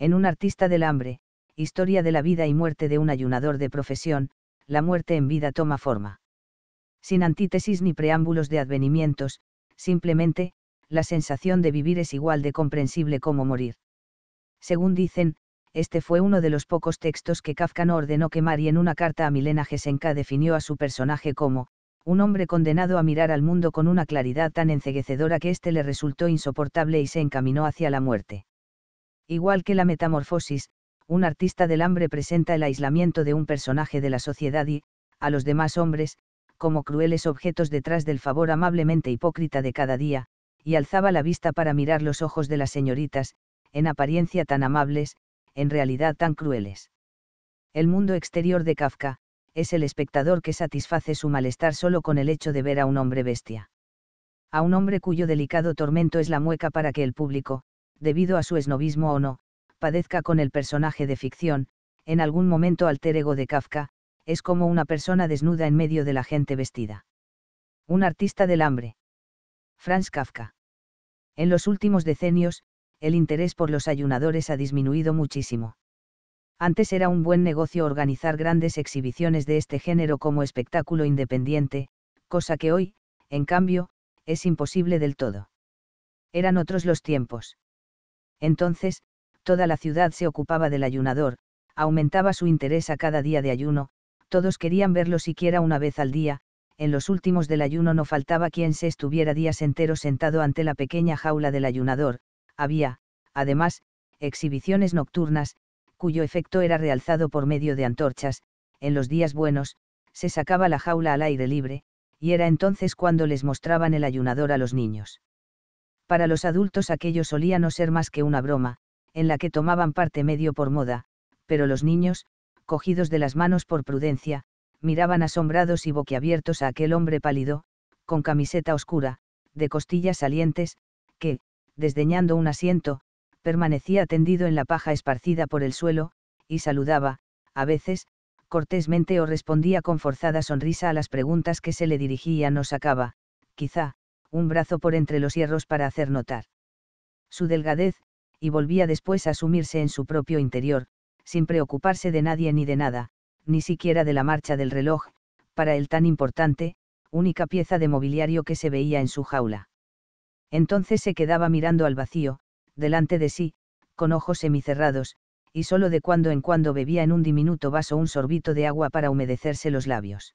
En Un artista del hambre, historia de la vida y muerte de un ayunador de profesión, la muerte en vida toma forma. Sin antítesis ni preámbulos de advenimientos, simplemente, la sensación de vivir es igual de comprensible como morir. Según dicen, este fue uno de los pocos textos que Kafka no ordenó quemar y en una carta a Milena Gesenka definió a su personaje como, un hombre condenado a mirar al mundo con una claridad tan enceguecedora que éste le resultó insoportable y se encaminó hacia la muerte. Igual que la metamorfosis, un artista del hambre presenta el aislamiento de un personaje de la sociedad y, a los demás hombres, como crueles objetos detrás del favor amablemente hipócrita de cada día, y alzaba la vista para mirar los ojos de las señoritas, en apariencia tan amables, en realidad tan crueles. El mundo exterior de Kafka, es el espectador que satisface su malestar solo con el hecho de ver a un hombre bestia. A un hombre cuyo delicado tormento es la mueca para que el público, debido a su esnovismo o no, padezca con el personaje de ficción, en algún momento alter ego de Kafka, es como una persona desnuda en medio de la gente vestida. Un artista del hambre. Franz Kafka. En los últimos decenios, el interés por los ayunadores ha disminuido muchísimo. Antes era un buen negocio organizar grandes exhibiciones de este género como espectáculo independiente, cosa que hoy, en cambio, es imposible del todo. Eran otros los tiempos. Entonces, toda la ciudad se ocupaba del ayunador, aumentaba su interés a cada día de ayuno, todos querían verlo siquiera una vez al día, en los últimos del ayuno no faltaba quien se estuviera días enteros sentado ante la pequeña jaula del ayunador, había, además, exhibiciones nocturnas, cuyo efecto era realzado por medio de antorchas, en los días buenos, se sacaba la jaula al aire libre, y era entonces cuando les mostraban el ayunador a los niños para los adultos aquello solía no ser más que una broma, en la que tomaban parte medio por moda, pero los niños, cogidos de las manos por prudencia, miraban asombrados y boquiabiertos a aquel hombre pálido, con camiseta oscura, de costillas salientes, que, desdeñando un asiento, permanecía tendido en la paja esparcida por el suelo, y saludaba, a veces, cortésmente o respondía con forzada sonrisa a las preguntas que se le dirigían o sacaba, quizá, un brazo por entre los hierros para hacer notar su delgadez, y volvía después a sumirse en su propio interior, sin preocuparse de nadie ni de nada, ni siquiera de la marcha del reloj, para el tan importante, única pieza de mobiliario que se veía en su jaula. Entonces se quedaba mirando al vacío, delante de sí, con ojos semicerrados, y solo de cuando en cuando bebía en un diminuto vaso un sorbito de agua para humedecerse los labios.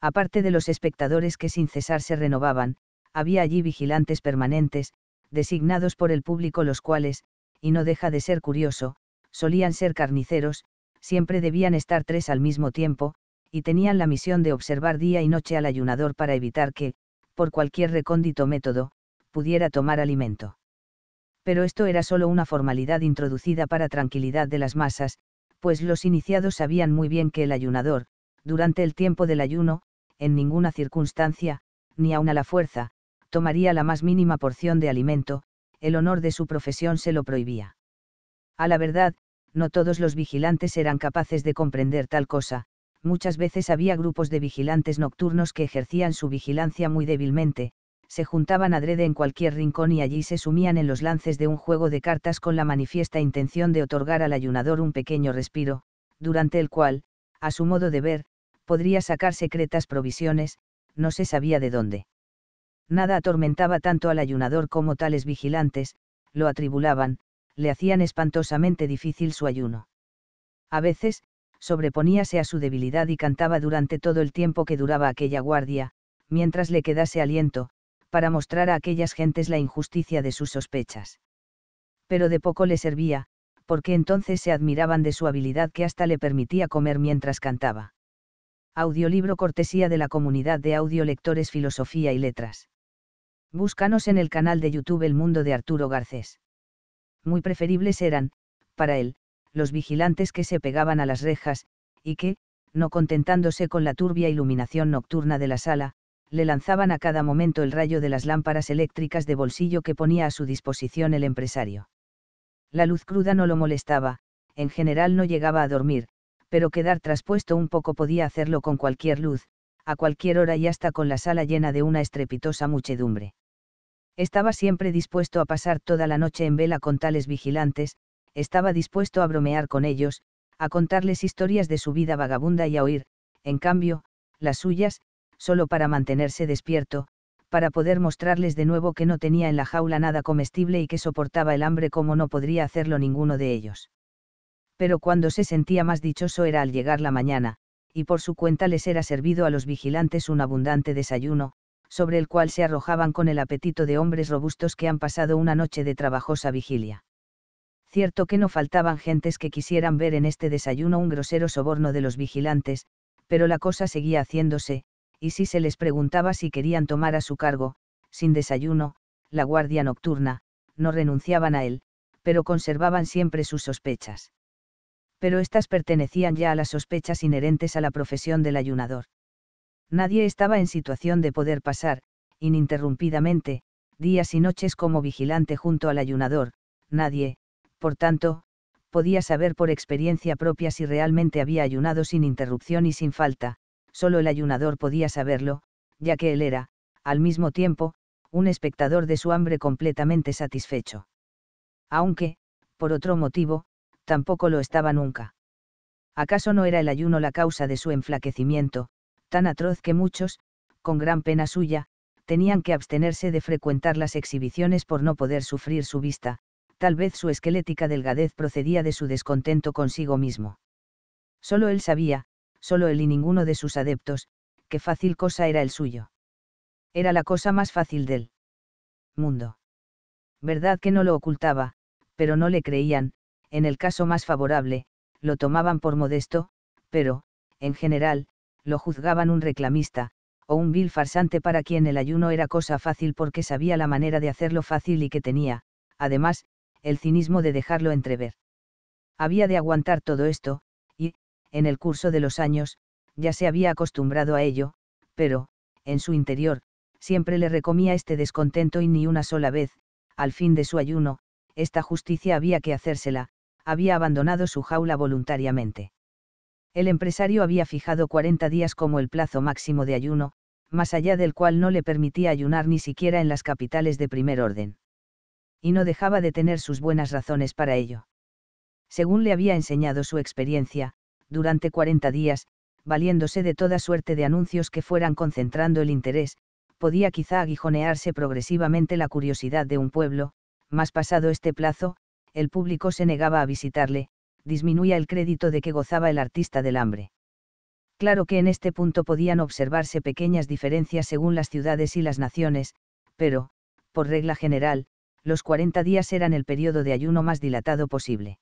Aparte de los espectadores que sin cesar se renovaban, había allí vigilantes permanentes, designados por el público los cuales, y no deja de ser curioso, solían ser carniceros, siempre debían estar tres al mismo tiempo, y tenían la misión de observar día y noche al ayunador para evitar que, por cualquier recóndito método, pudiera tomar alimento. Pero esto era solo una formalidad introducida para tranquilidad de las masas, pues los iniciados sabían muy bien que el ayunador, durante el tiempo del ayuno, en ninguna circunstancia, ni aun a la fuerza, tomaría la más mínima porción de alimento, el honor de su profesión se lo prohibía. A la verdad, no todos los vigilantes eran capaces de comprender tal cosa, muchas veces había grupos de vigilantes nocturnos que ejercían su vigilancia muy débilmente, se juntaban adrede en cualquier rincón y allí se sumían en los lances de un juego de cartas con la manifiesta intención de otorgar al ayunador un pequeño respiro, durante el cual, a su modo de ver, podría sacar secretas provisiones, no se sabía de dónde. Nada atormentaba tanto al ayunador como tales vigilantes, lo atribulaban, le hacían espantosamente difícil su ayuno. A veces, sobreponíase a su debilidad y cantaba durante todo el tiempo que duraba aquella guardia, mientras le quedase aliento, para mostrar a aquellas gentes la injusticia de sus sospechas. Pero de poco le servía, porque entonces se admiraban de su habilidad que hasta le permitía comer mientras cantaba. Audiolibro cortesía de la comunidad de audiolectores Filosofía y Letras. Búscanos en el canal de YouTube El Mundo de Arturo Garcés. Muy preferibles eran, para él, los vigilantes que se pegaban a las rejas, y que, no contentándose con la turbia iluminación nocturna de la sala, le lanzaban a cada momento el rayo de las lámparas eléctricas de bolsillo que ponía a su disposición el empresario. La luz cruda no lo molestaba, en general no llegaba a dormir, pero quedar traspuesto un poco podía hacerlo con cualquier luz, a cualquier hora y hasta con la sala llena de una estrepitosa muchedumbre. Estaba siempre dispuesto a pasar toda la noche en vela con tales vigilantes, estaba dispuesto a bromear con ellos, a contarles historias de su vida vagabunda y a oír, en cambio, las suyas, solo para mantenerse despierto, para poder mostrarles de nuevo que no tenía en la jaula nada comestible y que soportaba el hambre como no podría hacerlo ninguno de ellos. Pero cuando se sentía más dichoso era al llegar la mañana, y por su cuenta les era servido a los vigilantes un abundante desayuno, sobre el cual se arrojaban con el apetito de hombres robustos que han pasado una noche de trabajosa vigilia. Cierto que no faltaban gentes que quisieran ver en este desayuno un grosero soborno de los vigilantes, pero la cosa seguía haciéndose, y si se les preguntaba si querían tomar a su cargo, sin desayuno, la guardia nocturna, no renunciaban a él, pero conservaban siempre sus sospechas. Pero estas pertenecían ya a las sospechas inherentes a la profesión del ayunador. Nadie estaba en situación de poder pasar, ininterrumpidamente, días y noches como vigilante junto al ayunador, nadie, por tanto, podía saber por experiencia propia si realmente había ayunado sin interrupción y sin falta, solo el ayunador podía saberlo, ya que él era, al mismo tiempo, un espectador de su hambre completamente satisfecho. Aunque, por otro motivo, tampoco lo estaba nunca. ¿Acaso no era el ayuno la causa de su enflaquecimiento, tan atroz que muchos, con gran pena suya, tenían que abstenerse de frecuentar las exhibiciones por no poder sufrir su vista, tal vez su esquelética delgadez procedía de su descontento consigo mismo. Solo él sabía, solo él y ninguno de sus adeptos, qué fácil cosa era el suyo. Era la cosa más fácil del mundo. Verdad que no lo ocultaba, pero no le creían, en el caso más favorable, lo tomaban por modesto, pero, en general, lo juzgaban un reclamista, o un vil farsante para quien el ayuno era cosa fácil porque sabía la manera de hacerlo fácil y que tenía, además, el cinismo de dejarlo entrever. Había de aguantar todo esto, y, en el curso de los años, ya se había acostumbrado a ello, pero, en su interior, siempre le recomía este descontento y ni una sola vez, al fin de su ayuno, esta justicia había que hacérsela, había abandonado su jaula voluntariamente. El empresario había fijado 40 días como el plazo máximo de ayuno, más allá del cual no le permitía ayunar ni siquiera en las capitales de primer orden. Y no dejaba de tener sus buenas razones para ello. Según le había enseñado su experiencia, durante 40 días, valiéndose de toda suerte de anuncios que fueran concentrando el interés, podía quizá aguijonearse progresivamente la curiosidad de un pueblo, más pasado este plazo, el público se negaba a visitarle, disminuía el crédito de que gozaba el artista del hambre. Claro que en este punto podían observarse pequeñas diferencias según las ciudades y las naciones, pero, por regla general, los 40 días eran el periodo de ayuno más dilatado posible.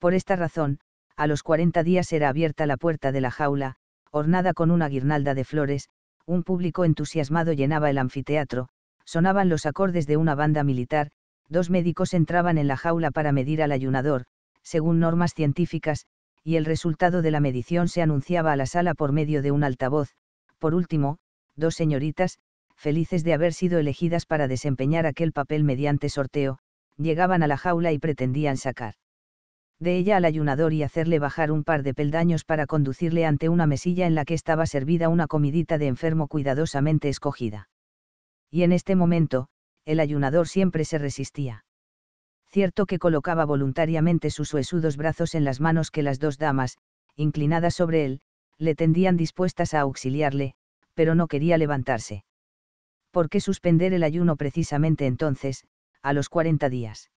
Por esta razón, a los 40 días era abierta la puerta de la jaula, ornada con una guirnalda de flores, un público entusiasmado llenaba el anfiteatro, sonaban los acordes de una banda militar, dos médicos entraban en la jaula para medir al ayunador, según normas científicas, y el resultado de la medición se anunciaba a la sala por medio de un altavoz. Por último, dos señoritas, felices de haber sido elegidas para desempeñar aquel papel mediante sorteo, llegaban a la jaula y pretendían sacar de ella al ayunador y hacerle bajar un par de peldaños para conducirle ante una mesilla en la que estaba servida una comidita de enfermo cuidadosamente escogida. Y en este momento, el ayunador siempre se resistía cierto que colocaba voluntariamente sus huesudos brazos en las manos que las dos damas, inclinadas sobre él, le tendían dispuestas a auxiliarle, pero no quería levantarse. ¿Por qué suspender el ayuno precisamente entonces, a los 40 días?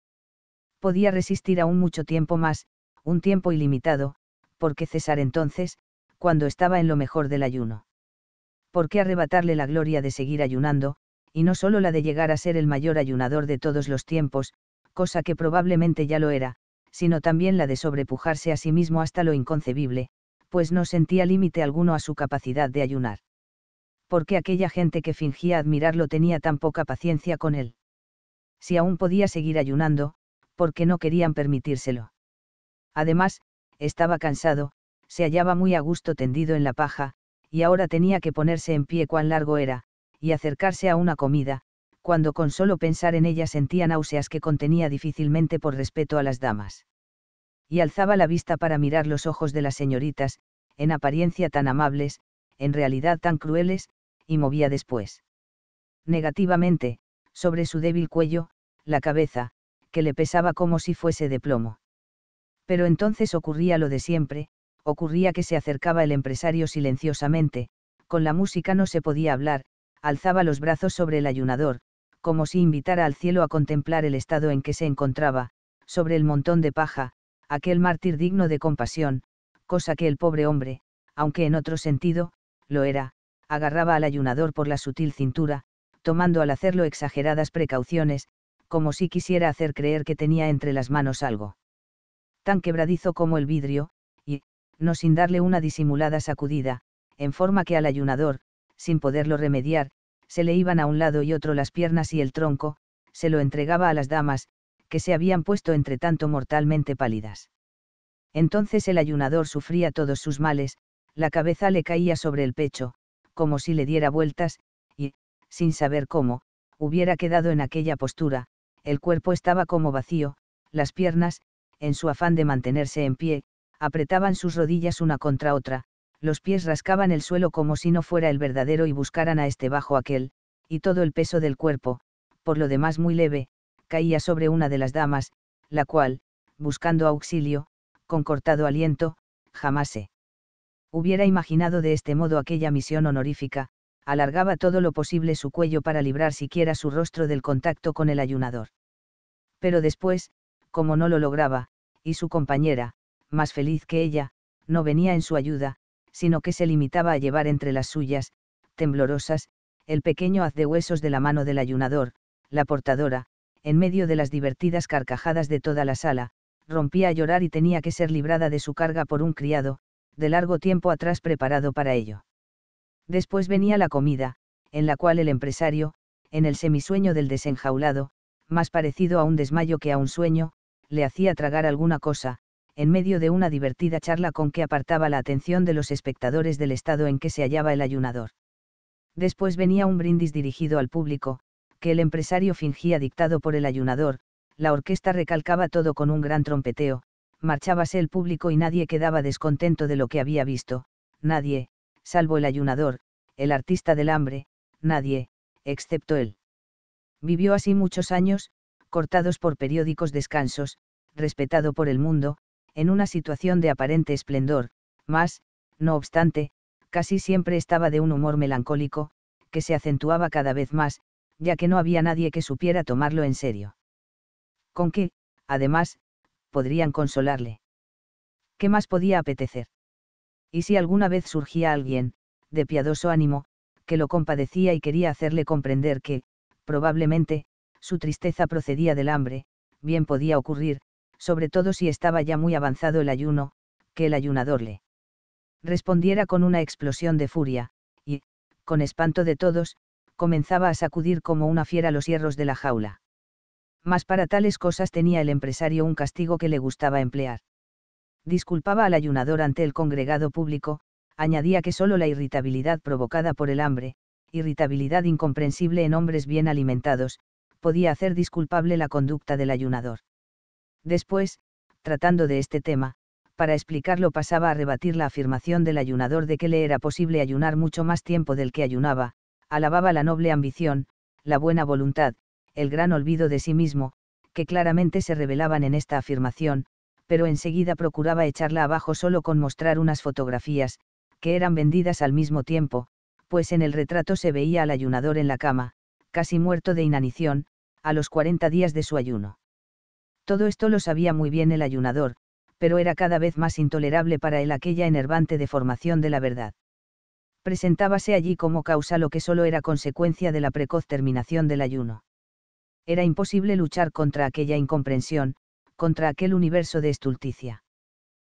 Podía resistir aún mucho tiempo más, un tiempo ilimitado, ¿por qué cesar entonces, cuando estaba en lo mejor del ayuno? ¿Por qué arrebatarle la gloria de seguir ayunando, y no solo la de llegar a ser el mayor ayunador de todos los tiempos, cosa que probablemente ya lo era, sino también la de sobrepujarse a sí mismo hasta lo inconcebible, pues no sentía límite alguno a su capacidad de ayunar. Porque aquella gente que fingía admirarlo tenía tan poca paciencia con él? Si aún podía seguir ayunando, porque no querían permitírselo. Además, estaba cansado, se hallaba muy a gusto tendido en la paja, y ahora tenía que ponerse en pie cuán largo era, y acercarse a una comida, cuando con solo pensar en ella sentía náuseas que contenía difícilmente por respeto a las damas. Y alzaba la vista para mirar los ojos de las señoritas, en apariencia tan amables, en realidad tan crueles, y movía después. Negativamente, sobre su débil cuello, la cabeza, que le pesaba como si fuese de plomo. Pero entonces ocurría lo de siempre, ocurría que se acercaba el empresario silenciosamente, con la música no se podía hablar, alzaba los brazos sobre el ayunador, como si invitara al cielo a contemplar el estado en que se encontraba, sobre el montón de paja, aquel mártir digno de compasión, cosa que el pobre hombre, aunque en otro sentido, lo era, agarraba al ayunador por la sutil cintura, tomando al hacerlo exageradas precauciones, como si quisiera hacer creer que tenía entre las manos algo. Tan quebradizo como el vidrio, y, no sin darle una disimulada sacudida, en forma que al ayunador, sin poderlo remediar, se le iban a un lado y otro las piernas y el tronco, se lo entregaba a las damas, que se habían puesto entre tanto mortalmente pálidas. Entonces el ayunador sufría todos sus males, la cabeza le caía sobre el pecho, como si le diera vueltas, y, sin saber cómo, hubiera quedado en aquella postura, el cuerpo estaba como vacío, las piernas, en su afán de mantenerse en pie, apretaban sus rodillas una contra otra, los pies rascaban el suelo como si no fuera el verdadero y buscaran a este bajo aquel, y todo el peso del cuerpo, por lo demás muy leve, caía sobre una de las damas, la cual, buscando auxilio, con cortado aliento, jamás se hubiera imaginado de este modo aquella misión honorífica, alargaba todo lo posible su cuello para librar siquiera su rostro del contacto con el ayunador. Pero después, como no lo lograba, y su compañera, más feliz que ella, no venía en su ayuda, sino que se limitaba a llevar entre las suyas, temblorosas, el pequeño haz de huesos de la mano del ayunador, la portadora, en medio de las divertidas carcajadas de toda la sala, rompía a llorar y tenía que ser librada de su carga por un criado, de largo tiempo atrás preparado para ello. Después venía la comida, en la cual el empresario, en el semisueño del desenjaulado, más parecido a un desmayo que a un sueño, le hacía tragar alguna cosa, en medio de una divertida charla con que apartaba la atención de los espectadores del estado en que se hallaba el ayunador. Después venía un brindis dirigido al público, que el empresario fingía dictado por el ayunador, la orquesta recalcaba todo con un gran trompeteo, marchábase el público y nadie quedaba descontento de lo que había visto, nadie, salvo el ayunador, el artista del hambre, nadie, excepto él. Vivió así muchos años, cortados por periódicos descansos, respetado por el mundo, en una situación de aparente esplendor, mas, no obstante, casi siempre estaba de un humor melancólico, que se acentuaba cada vez más, ya que no había nadie que supiera tomarlo en serio. Con que, además, podrían consolarle. ¿Qué más podía apetecer? Y si alguna vez surgía alguien, de piadoso ánimo, que lo compadecía y quería hacerle comprender que, probablemente, su tristeza procedía del hambre, bien podía ocurrir, sobre todo si estaba ya muy avanzado el ayuno, que el ayunador le respondiera con una explosión de furia, y, con espanto de todos, comenzaba a sacudir como una fiera los hierros de la jaula. Mas para tales cosas tenía el empresario un castigo que le gustaba emplear. Disculpaba al ayunador ante el congregado público, añadía que sólo la irritabilidad provocada por el hambre, irritabilidad incomprensible en hombres bien alimentados, podía hacer disculpable la conducta del ayunador. Después, tratando de este tema, para explicarlo pasaba a rebatir la afirmación del ayunador de que le era posible ayunar mucho más tiempo del que ayunaba, alababa la noble ambición, la buena voluntad, el gran olvido de sí mismo, que claramente se revelaban en esta afirmación, pero enseguida procuraba echarla abajo solo con mostrar unas fotografías, que eran vendidas al mismo tiempo, pues en el retrato se veía al ayunador en la cama, casi muerto de inanición, a los 40 días de su ayuno. Todo esto lo sabía muy bien el ayunador, pero era cada vez más intolerable para él aquella enervante deformación de la verdad. Presentábase allí como causa lo que solo era consecuencia de la precoz terminación del ayuno. Era imposible luchar contra aquella incomprensión, contra aquel universo de estulticia.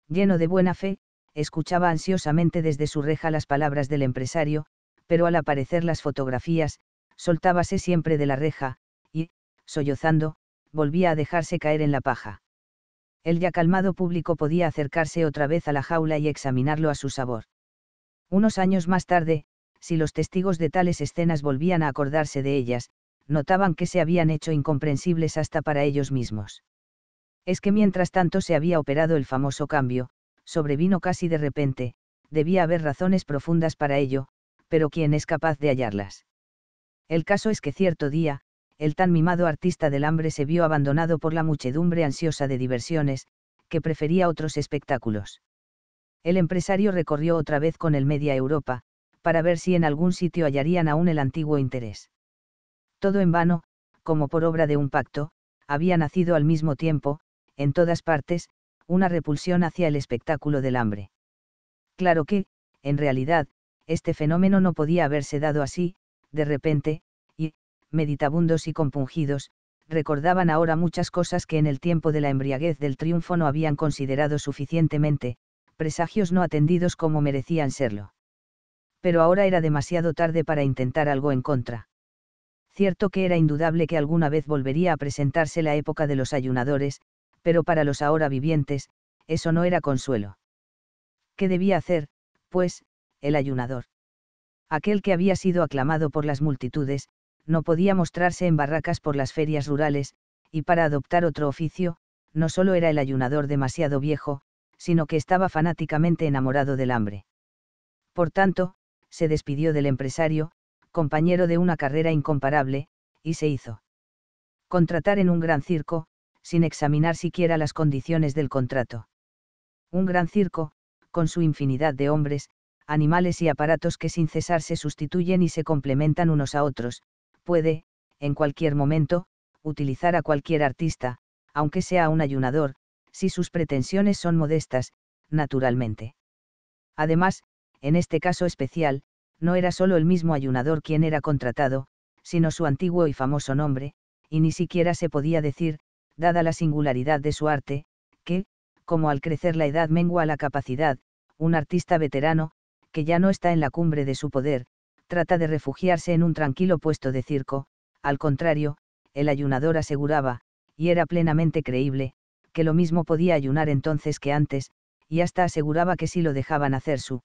Lleno de buena fe, escuchaba ansiosamente desde su reja las palabras del empresario, pero al aparecer las fotografías, soltábase siempre de la reja, y, sollozando, volvía a dejarse caer en la paja. El ya calmado público podía acercarse otra vez a la jaula y examinarlo a su sabor. Unos años más tarde, si los testigos de tales escenas volvían a acordarse de ellas, notaban que se habían hecho incomprensibles hasta para ellos mismos. Es que mientras tanto se había operado el famoso cambio, sobrevino casi de repente, debía haber razones profundas para ello, pero ¿quién es capaz de hallarlas? El caso es que cierto día, el tan mimado artista del hambre se vio abandonado por la muchedumbre ansiosa de diversiones, que prefería otros espectáculos. El empresario recorrió otra vez con el media Europa, para ver si en algún sitio hallarían aún el antiguo interés. Todo en vano, como por obra de un pacto, había nacido al mismo tiempo, en todas partes, una repulsión hacia el espectáculo del hambre. Claro que, en realidad, este fenómeno no podía haberse dado así, de repente, meditabundos y compungidos, recordaban ahora muchas cosas que en el tiempo de la embriaguez del triunfo no habían considerado suficientemente, presagios no atendidos como merecían serlo. Pero ahora era demasiado tarde para intentar algo en contra. Cierto que era indudable que alguna vez volvería a presentarse la época de los ayunadores, pero para los ahora vivientes, eso no era consuelo. ¿Qué debía hacer, pues, el ayunador? Aquel que había sido aclamado por las multitudes, no podía mostrarse en barracas por las ferias rurales, y para adoptar otro oficio, no solo era el ayunador demasiado viejo, sino que estaba fanáticamente enamorado del hambre. Por tanto, se despidió del empresario, compañero de una carrera incomparable, y se hizo. Contratar en un gran circo, sin examinar siquiera las condiciones del contrato. Un gran circo, con su infinidad de hombres, animales y aparatos que sin cesar se sustituyen y se complementan unos a otros, puede, en cualquier momento, utilizar a cualquier artista, aunque sea un ayunador, si sus pretensiones son modestas, naturalmente. Además, en este caso especial, no era solo el mismo ayunador quien era contratado, sino su antiguo y famoso nombre, y ni siquiera se podía decir, dada la singularidad de su arte, que, como al crecer la edad mengua la capacidad, un artista veterano, que ya no está en la cumbre de su poder, trata de refugiarse en un tranquilo puesto de circo, al contrario, el ayunador aseguraba, y era plenamente creíble, que lo mismo podía ayunar entonces que antes, y hasta aseguraba que si lo dejaban hacer su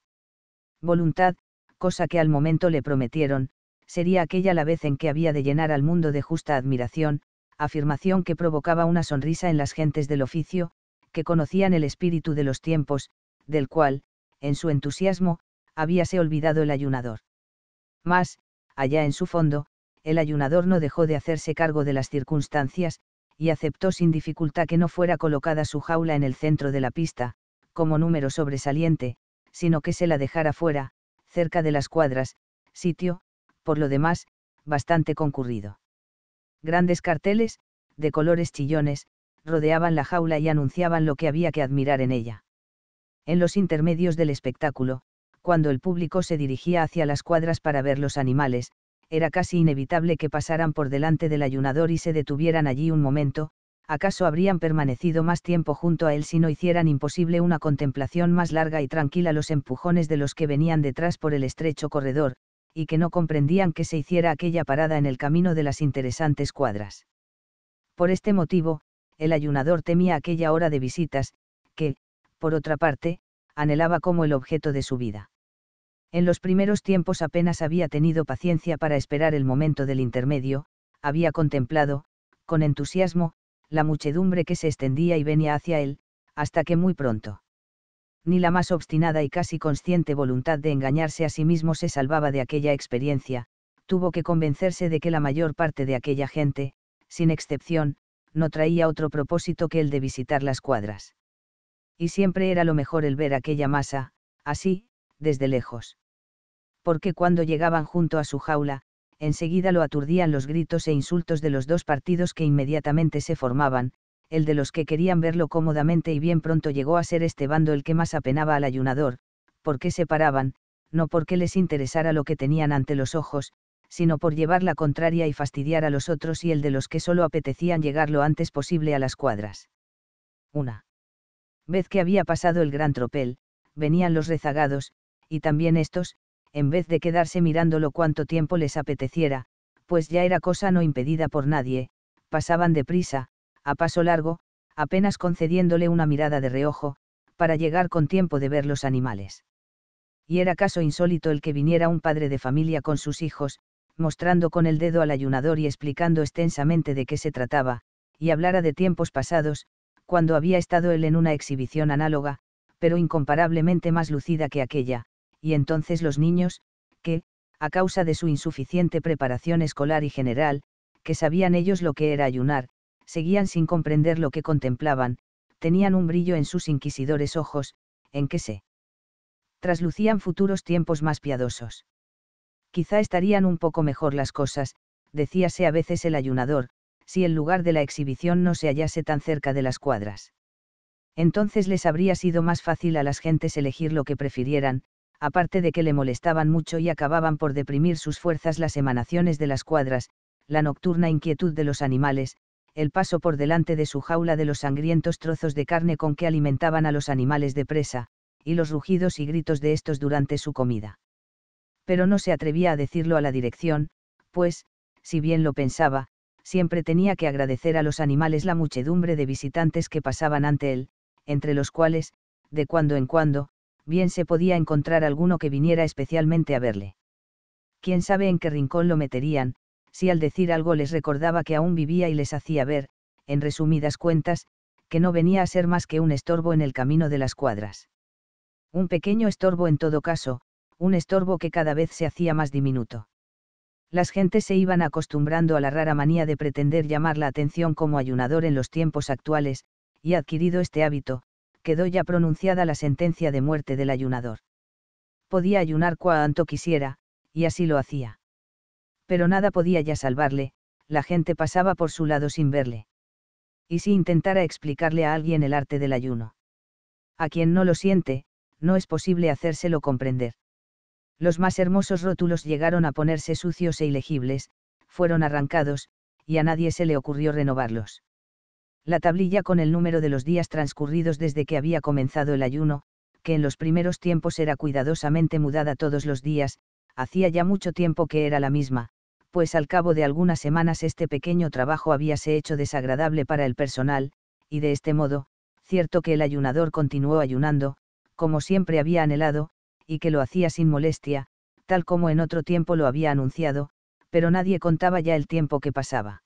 voluntad, cosa que al momento le prometieron, sería aquella la vez en que había de llenar al mundo de justa admiración, afirmación que provocaba una sonrisa en las gentes del oficio, que conocían el espíritu de los tiempos, del cual, en su entusiasmo, habíase olvidado el ayunador. Mas, allá en su fondo, el ayunador no dejó de hacerse cargo de las circunstancias, y aceptó sin dificultad que no fuera colocada su jaula en el centro de la pista, como número sobresaliente, sino que se la dejara fuera, cerca de las cuadras, sitio, por lo demás, bastante concurrido. Grandes carteles, de colores chillones, rodeaban la jaula y anunciaban lo que había que admirar en ella. En los intermedios del espectáculo, cuando el público se dirigía hacia las cuadras para ver los animales, era casi inevitable que pasaran por delante del ayunador y se detuvieran allí un momento, acaso habrían permanecido más tiempo junto a él si no hicieran imposible una contemplación más larga y tranquila los empujones de los que venían detrás por el estrecho corredor, y que no comprendían que se hiciera aquella parada en el camino de las interesantes cuadras. Por este motivo, el ayunador temía aquella hora de visitas, que, por otra parte, anhelaba como el objeto de su vida. En los primeros tiempos apenas había tenido paciencia para esperar el momento del intermedio, había contemplado, con entusiasmo, la muchedumbre que se extendía y venía hacia él, hasta que muy pronto. Ni la más obstinada y casi consciente voluntad de engañarse a sí mismo se salvaba de aquella experiencia, tuvo que convencerse de que la mayor parte de aquella gente, sin excepción, no traía otro propósito que el de visitar las cuadras. Y siempre era lo mejor el ver aquella masa, así, desde lejos porque cuando llegaban junto a su jaula, enseguida lo aturdían los gritos e insultos de los dos partidos que inmediatamente se formaban, el de los que querían verlo cómodamente y bien pronto llegó a ser este bando el que más apenaba al ayunador, porque se paraban, no porque les interesara lo que tenían ante los ojos, sino por llevar la contraria y fastidiar a los otros y el de los que solo apetecían llegar lo antes posible a las cuadras. Una vez que había pasado el gran tropel, venían los rezagados, y también estos, en vez de quedarse mirándolo cuanto tiempo les apeteciera, pues ya era cosa no impedida por nadie, pasaban deprisa, a paso largo, apenas concediéndole una mirada de reojo, para llegar con tiempo de ver los animales. Y era caso insólito el que viniera un padre de familia con sus hijos, mostrando con el dedo al ayunador y explicando extensamente de qué se trataba, y hablara de tiempos pasados, cuando había estado él en una exhibición análoga, pero incomparablemente más lucida que aquella, y entonces los niños, que, a causa de su insuficiente preparación escolar y general, que sabían ellos lo que era ayunar, seguían sin comprender lo que contemplaban, tenían un brillo en sus inquisidores ojos, en que se traslucían futuros tiempos más piadosos. Quizá estarían un poco mejor las cosas, decíase a veces el ayunador, si el lugar de la exhibición no se hallase tan cerca de las cuadras. Entonces les habría sido más fácil a las gentes elegir lo que prefirieran, aparte de que le molestaban mucho y acababan por deprimir sus fuerzas las emanaciones de las cuadras, la nocturna inquietud de los animales, el paso por delante de su jaula de los sangrientos trozos de carne con que alimentaban a los animales de presa, y los rugidos y gritos de estos durante su comida. Pero no se atrevía a decirlo a la dirección, pues, si bien lo pensaba, siempre tenía que agradecer a los animales la muchedumbre de visitantes que pasaban ante él, entre los cuales, de cuando en cuando, bien se podía encontrar alguno que viniera especialmente a verle. Quién sabe en qué rincón lo meterían, si al decir algo les recordaba que aún vivía y les hacía ver, en resumidas cuentas, que no venía a ser más que un estorbo en el camino de las cuadras. Un pequeño estorbo en todo caso, un estorbo que cada vez se hacía más diminuto. Las gentes se iban acostumbrando a la rara manía de pretender llamar la atención como ayunador en los tiempos actuales, y adquirido este hábito, quedó ya pronunciada la sentencia de muerte del ayunador. Podía ayunar cuanto quisiera, y así lo hacía. Pero nada podía ya salvarle, la gente pasaba por su lado sin verle. Y si intentara explicarle a alguien el arte del ayuno. A quien no lo siente, no es posible hacérselo comprender. Los más hermosos rótulos llegaron a ponerse sucios e ilegibles, fueron arrancados, y a nadie se le ocurrió renovarlos la tablilla con el número de los días transcurridos desde que había comenzado el ayuno, que en los primeros tiempos era cuidadosamente mudada todos los días, hacía ya mucho tiempo que era la misma, pues al cabo de algunas semanas este pequeño trabajo habíase hecho desagradable para el personal, y de este modo, cierto que el ayunador continuó ayunando, como siempre había anhelado, y que lo hacía sin molestia, tal como en otro tiempo lo había anunciado, pero nadie contaba ya el tiempo que pasaba.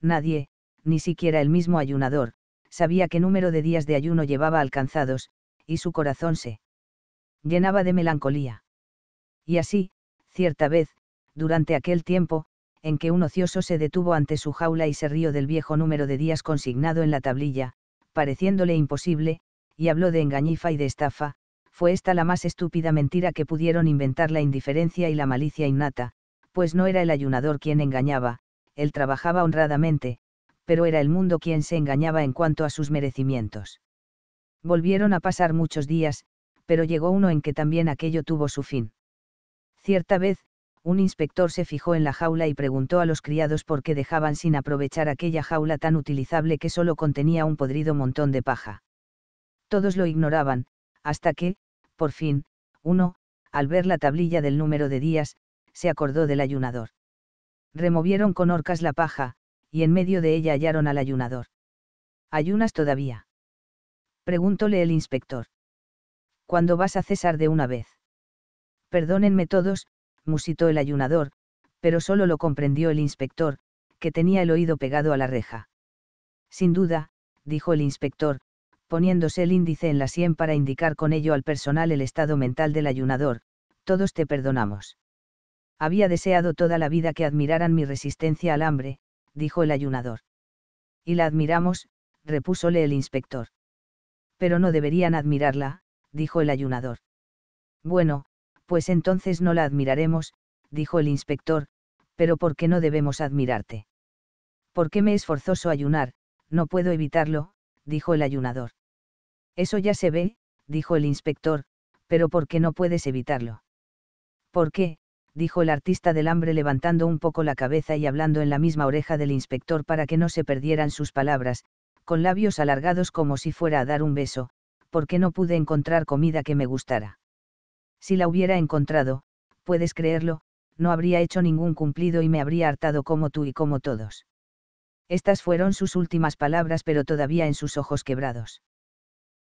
Nadie, ni siquiera el mismo ayunador, sabía qué número de días de ayuno llevaba alcanzados, y su corazón se llenaba de melancolía. Y así, cierta vez, durante aquel tiempo, en que un ocioso se detuvo ante su jaula y se rió del viejo número de días consignado en la tablilla, pareciéndole imposible, y habló de engañifa y de estafa, fue esta la más estúpida mentira que pudieron inventar la indiferencia y la malicia innata, pues no era el ayunador quien engañaba, él trabajaba honradamente, pero era el mundo quien se engañaba en cuanto a sus merecimientos. Volvieron a pasar muchos días, pero llegó uno en que también aquello tuvo su fin. Cierta vez, un inspector se fijó en la jaula y preguntó a los criados por qué dejaban sin aprovechar aquella jaula tan utilizable que solo contenía un podrido montón de paja. Todos lo ignoraban, hasta que, por fin, uno, al ver la tablilla del número de días, se acordó del ayunador. Removieron con orcas la paja, y en medio de ella hallaron al ayunador. ¿Ayunas todavía? Preguntóle el inspector. ¿Cuándo vas a cesar de una vez? Perdónenme todos, musitó el ayunador, pero solo lo comprendió el inspector, que tenía el oído pegado a la reja. Sin duda, dijo el inspector, poniéndose el índice en la sien para indicar con ello al personal el estado mental del ayunador, todos te perdonamos. Había deseado toda la vida que admiraran mi resistencia al hambre, dijo el ayunador. Y la admiramos, repúsole el inspector. Pero no deberían admirarla, dijo el ayunador. Bueno, pues entonces no la admiraremos, dijo el inspector, pero ¿por qué no debemos admirarte? ¿Por qué me es forzoso ayunar? No puedo evitarlo, dijo el ayunador. Eso ya se ve, dijo el inspector, pero ¿por qué no puedes evitarlo? ¿Por qué? dijo el artista del hambre levantando un poco la cabeza y hablando en la misma oreja del inspector para que no se perdieran sus palabras, con labios alargados como si fuera a dar un beso, porque no pude encontrar comida que me gustara. Si la hubiera encontrado, puedes creerlo, no habría hecho ningún cumplido y me habría hartado como tú y como todos. Estas fueron sus últimas palabras pero todavía en sus ojos quebrados.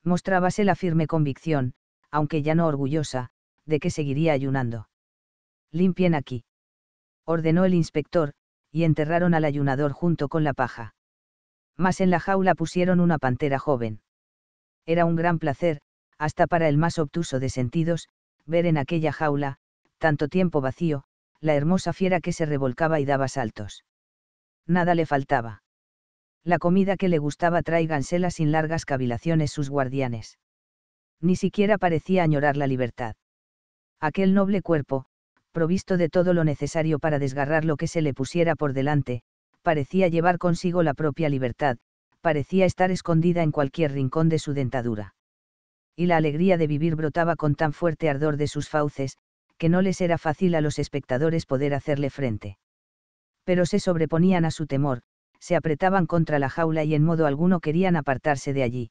Mostrábase la firme convicción, aunque ya no orgullosa, de que seguiría ayunando limpien aquí. Ordenó el inspector, y enterraron al ayunador junto con la paja. Mas en la jaula pusieron una pantera joven. Era un gran placer, hasta para el más obtuso de sentidos, ver en aquella jaula, tanto tiempo vacío, la hermosa fiera que se revolcaba y daba saltos. Nada le faltaba. La comida que le gustaba tráigansela sin largas cavilaciones sus guardianes. Ni siquiera parecía añorar la libertad. Aquel noble cuerpo, provisto de todo lo necesario para desgarrar lo que se le pusiera por delante, parecía llevar consigo la propia libertad, parecía estar escondida en cualquier rincón de su dentadura. Y la alegría de vivir brotaba con tan fuerte ardor de sus fauces, que no les era fácil a los espectadores poder hacerle frente. Pero se sobreponían a su temor, se apretaban contra la jaula y en modo alguno querían apartarse de allí.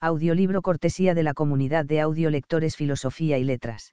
Audiolibro cortesía de la comunidad de audiolectores Filosofía y Letras.